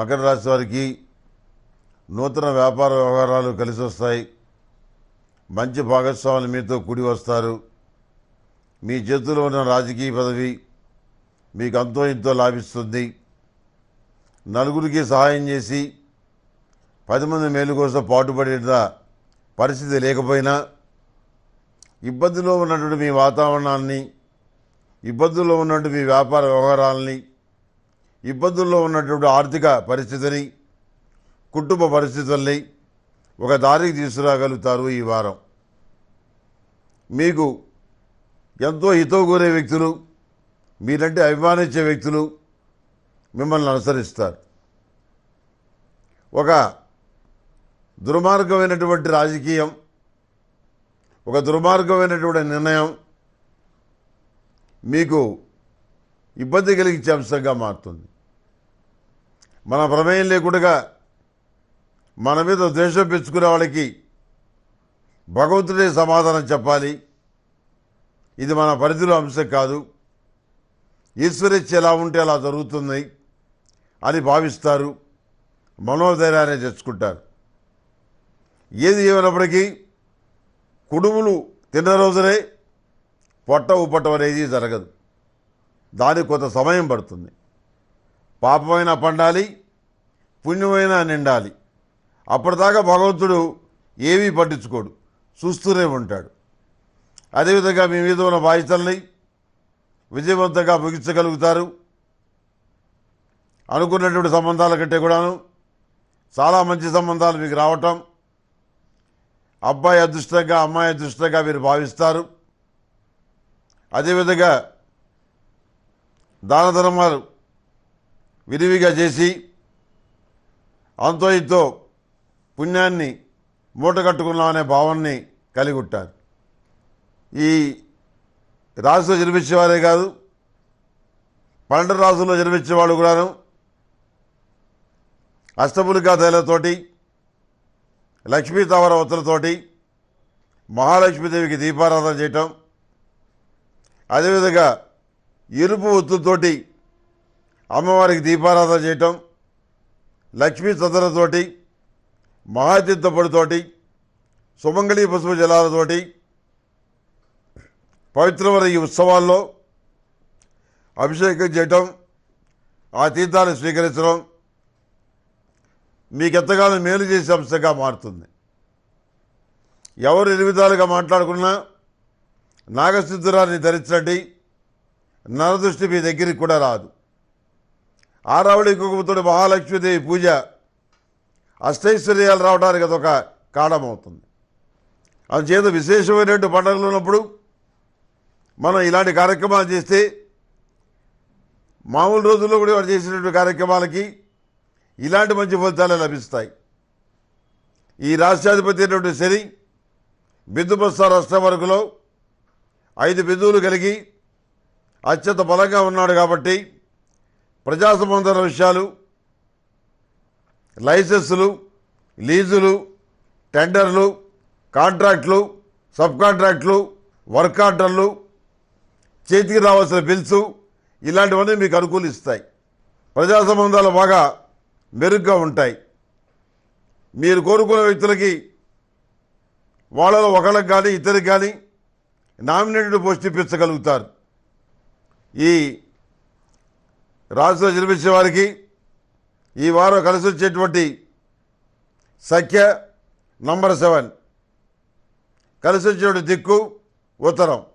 మకర రాశి వారికి నూతన వ్యాపార వ్యవహారాలు కలిసి వస్తాయి మంచి భాగస్వాములు మీతో కూడి వస్తారు మీ చేతిలో ఉన్న రాజకీయ పదవి మీకు అంతో ఇంతో లాభిస్తుంది నలుగురికి సహాయం చేసి పది మంది మేలు కోసం పాటుపడిన పరిస్థితి లేకపోయినా ఇబ్బందిలో ఉన్నటువంటి మీ వాతావరణాన్ని ఇబ్బందుల్లో ఉన్నటువంటి మీ వ్యాపార వ్యవహారాలని ఇబ్బందుల్లో ఉన్నటువంటి ఆర్థిక పరిస్థితిని కుటుంబ పరిస్థితుల్ని ఒక దారికి తీసుకురాగలుగుతారు ఈ వారం మీకు ఎంతో హితవు కోరే వ్యక్తులు మీరంటే అభిమానించే వ్యక్తులు మిమ్మల్ని అనుసరిస్తారు ఒక దుర్మార్గమైనటువంటి రాజకీయం ఒక దుర్మార్గమైనటువంటి నిర్ణయం మీకు ఇబ్బంది కలిగించే అంశంగా మారుతుంది మన ప్రమేయం లేకుండా మన మీద ద్వేషం పెంచుకునే వాళ్ళకి భగవంతుడే సమాధానం చెప్పాలి ఇది మన పరిధిలో అంశం కాదు ఈశ్వరిచ్చి ఎలా ఉంటే అలా జరుగుతుంది అని భావిస్తారు మనోధైర్యాన్ని తెచ్చుకుంటారు ఏది ఏమైనప్పటికీ కుడుములు తిన్న రోజునే పొట్ట ఉప్పటం అనేది జరగదు దానికి కొంత సమయం పడుతుంది పాపమైనా పండాలి పుణ్యమైనా నిండాలి అప్పటిదాకా భగవంతుడు ఏమీ పట్టించుకోడు చూస్తూనే ఉంటాడు అదేవిధంగా మీ మీద ఉన్న బాధ్యతల్ని విజయవంతంగా ముగించగలుగుతారు అనుకున్నటువంటి సంబంధాల కంటే కూడాను చాలా మంచి సంబంధాలు మీకు రావటం అబ్బాయి అదృష్టంగా అమ్మాయి అదృష్టంగా మీరు భావిస్తారు అదేవిధంగా దాన ధర్మాలు విరివిగా చేసి అంతో ఇంతో పుణ్యాన్ని మూటగట్టుకున్నామనే భావాన్ని కలిగి ఉంటారు ఈ రాశిలో జన్మించేవారే కాదు పన్నెండు రాసుల్లో వాళ్ళు కూడాను అష్టపులికా తైలతోటి లక్ష్మీ తవర ఉత్తలతోటి మహాలక్ష్మీదేవికి దీపారాధన చేయటం అదేవిధంగా ఎరుపు ఒత్తుతోటి అమ్మవారికి దీపారాధన చేయటం లక్ష్మీ చదరతోటి మహాతీర్థపడితోటి సుమంగళి పసుపు జలాలతోటి పవిత్రమైన ఈ ఉత్సవాల్లో అభిషేకం చేయటం ఆ తీర్థాన్ని స్వీకరించడం మీకెంతగానో మేలు చేసే అంశంగా మారుతుంది ఎవరు ఎన్ని విధాలుగా మాట్లాడుకున్నా నాగసిద్ధురాన్ని ధరించండి నరదృష్టి మీ దగ్గరికి కూడా రాదు ఆరావళి కుంకుమతోటి మహాలక్ష్మీదేవి పూజ అష్టైశ్వర్యాలు రావడానికి అదొక కారణమవుతుంది అందుచేత విశేషమైనటువంటి పండుగలు ఉన్నప్పుడు మనం ఇలాంటి కార్యక్రమాలు చేస్తే మామూలు రోజుల్లో కూడా వాడు చేసినటువంటి కార్యక్రమాలకి ఇలాంటి మంచి ఫలితాలే లభిస్తాయి ఈ రాష్ట్రాధిపతి అయినటువంటి శని బిందుబస్తా రాష్ట్రం వరకులో ఐదు బిందువులు కలిగి అత్యంత బలంగా ఉన్నాడు కాబట్టి ప్రజా విషయాలు లైసెన్సులు లీజులు టెండర్లు కాంట్రాక్ట్లు సబ్ కాంట్రాక్ట్లు వర్క్ ఆర్డర్లు చేతికి రావాల్సిన బిల్సు ఇలాంటివన్నీ మీకు అనుకూలిస్తాయి ప్రజా సంబంధాలు బాగా మెరుగ్గా ఉంటాయి మీరు కోరుకునే వ్యక్తులకి వాళ్ళలో ఒకళ్ళకి కానీ ఇద్దరికి కానీ నామినేటెడ్ పోస్ట్ ఇప్పించగలుగుతారు ఈ రాజుతో జన్మించిన వారికి ఈ వారం కలిసి వచ్చేటువంటి సంఖ్య నంబర్ సెవెన్ కలిసి వచ్చేటువంటి దిక్కు ఉత్తరం